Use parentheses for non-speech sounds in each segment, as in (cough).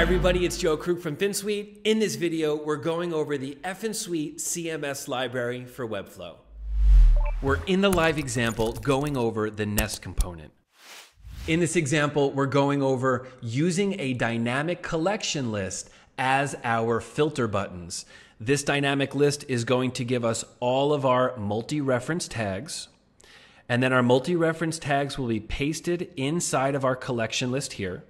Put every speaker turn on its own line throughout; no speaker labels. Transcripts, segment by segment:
Hi everybody, it's Joe Krug from FinSuite. In this video, we're going over the FinSuite CMS library for Webflow. We're in the live example going over the Nest component. In this example, we're going over using a dynamic collection list as our filter buttons. This dynamic list is going to give us all of our multi-reference tags, and then our multi-reference tags will be pasted inside of our collection list here.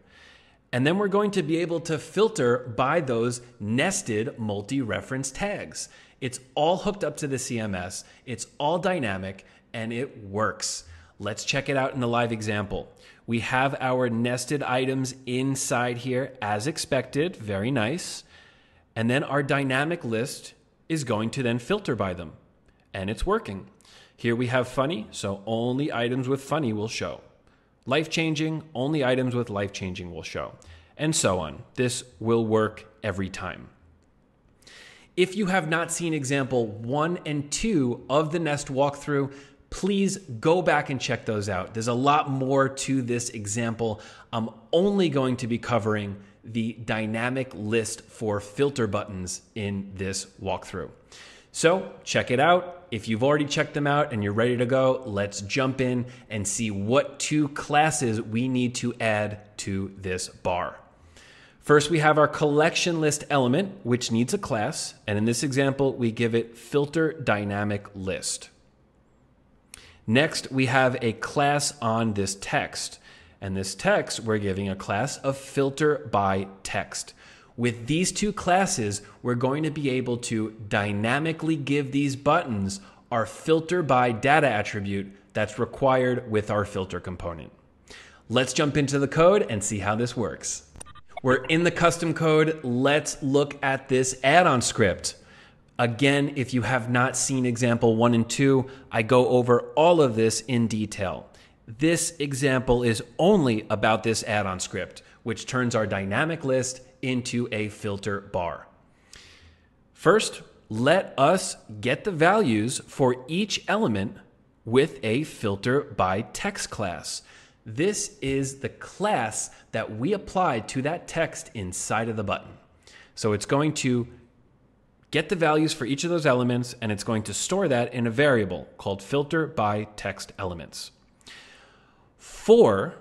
And then we're going to be able to filter by those nested multi-reference tags. It's all hooked up to the CMS. It's all dynamic and it works. Let's check it out in the live example. We have our nested items inside here as expected, very nice. And then our dynamic list is going to then filter by them. And it's working. Here we have funny, so only items with funny will show life changing, only items with life changing will show, and so on. This will work every time. If you have not seen example one and two of the Nest walkthrough, please go back and check those out. There's a lot more to this example. I'm only going to be covering the dynamic list for filter buttons in this walkthrough. So check it out. If you've already checked them out and you're ready to go, let's jump in and see what two classes we need to add to this bar. First, we have our collection list element, which needs a class. And in this example, we give it filter dynamic list. Next, we have a class on this text. And this text, we're giving a class of filter by text. With these two classes, we're going to be able to dynamically give these buttons our filter by data attribute that's required with our filter component. Let's jump into the code and see how this works. We're in the custom code. Let's look at this add-on script. Again, if you have not seen example one and two, I go over all of this in detail. This example is only about this add-on script which turns our dynamic list into a filter bar. First, let us get the values for each element with a filter by text class. This is the class that we apply to that text inside of the button. So it's going to get the values for each of those elements and it's going to store that in a variable called filter by text elements. For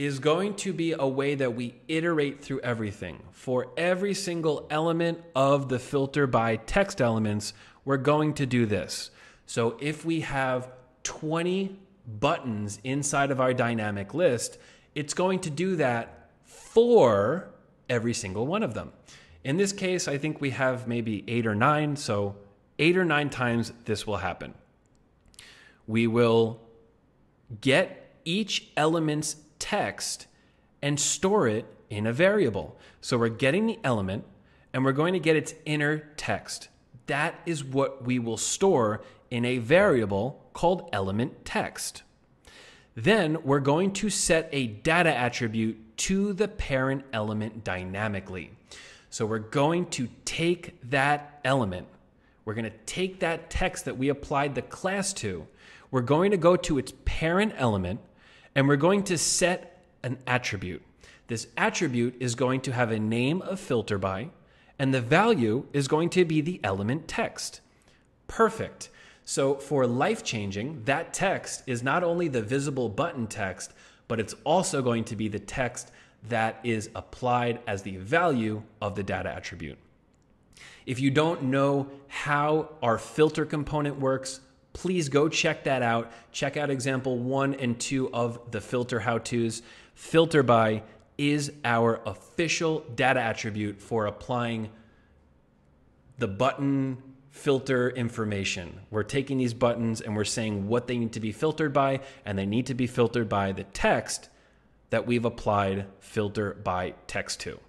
is going to be a way that we iterate through everything. For every single element of the filter by text elements, we're going to do this. So if we have 20 buttons inside of our dynamic list, it's going to do that for every single one of them. In this case, I think we have maybe eight or nine. So eight or nine times this will happen. We will get each element's text and store it in a variable. So we're getting the element and we're going to get its inner text. That is what we will store in a variable called element text. Then we're going to set a data attribute to the parent element dynamically. So we're going to take that element. We're going to take that text that we applied the class to. We're going to go to its parent element and we're going to set an attribute. This attribute is going to have a name of filter by, and the value is going to be the element text. Perfect. So for life changing, that text is not only the visible button text, but it's also going to be the text that is applied as the value of the data attribute. If you don't know how our filter component works, please go check that out. Check out example one and two of the filter how to's. Filter by is our official data attribute for applying the button filter information. We're taking these buttons and we're saying what they need to be filtered by, and they need to be filtered by the text that we've applied filter by text to.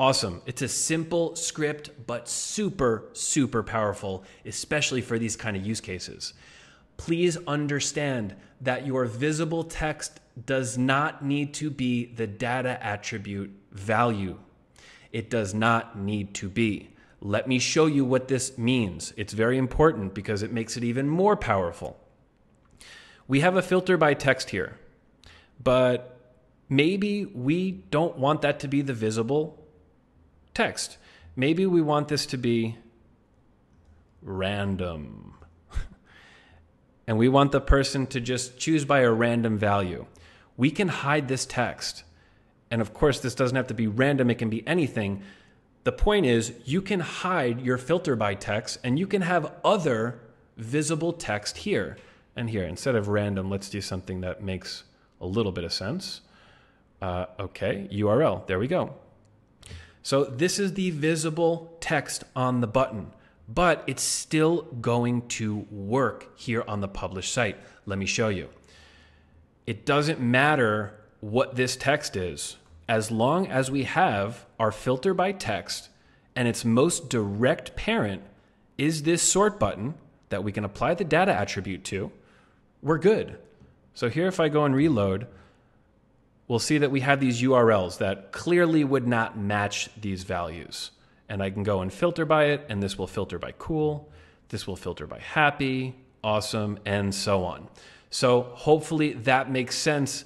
Awesome. It's a simple script, but super, super powerful, especially for these kind of use cases. Please understand that your visible text does not need to be the data attribute value. It does not need to be. Let me show you what this means. It's very important because it makes it even more powerful. We have a filter by text here, but maybe we don't want that to be the visible text. Maybe we want this to be random. (laughs) and we want the person to just choose by a random value. We can hide this text. And of course, this doesn't have to be random, it can be anything. The point is, you can hide your filter by text and you can have other visible text here and here. Instead of random, let's do something that makes a little bit of sense. Uh, okay, URL, there we go. So this is the visible text on the button, but it's still going to work here on the published site. Let me show you. It doesn't matter what this text is, as long as we have our filter by text and its most direct parent is this sort button that we can apply the data attribute to, we're good. So here if I go and reload, we'll see that we have these URLs that clearly would not match these values. And I can go and filter by it, and this will filter by cool, this will filter by happy, awesome, and so on. So hopefully that makes sense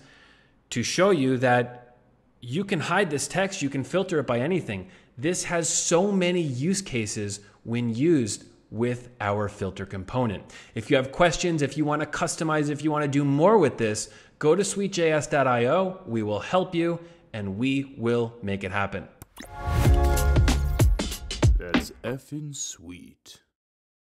to show you that you can hide this text, you can filter it by anything. This has so many use cases when used with our filter component. If you have questions, if you want to customize, if you want to do more with this, go to sweetjs.io. We will help you and we will make it happen. That's effing sweet.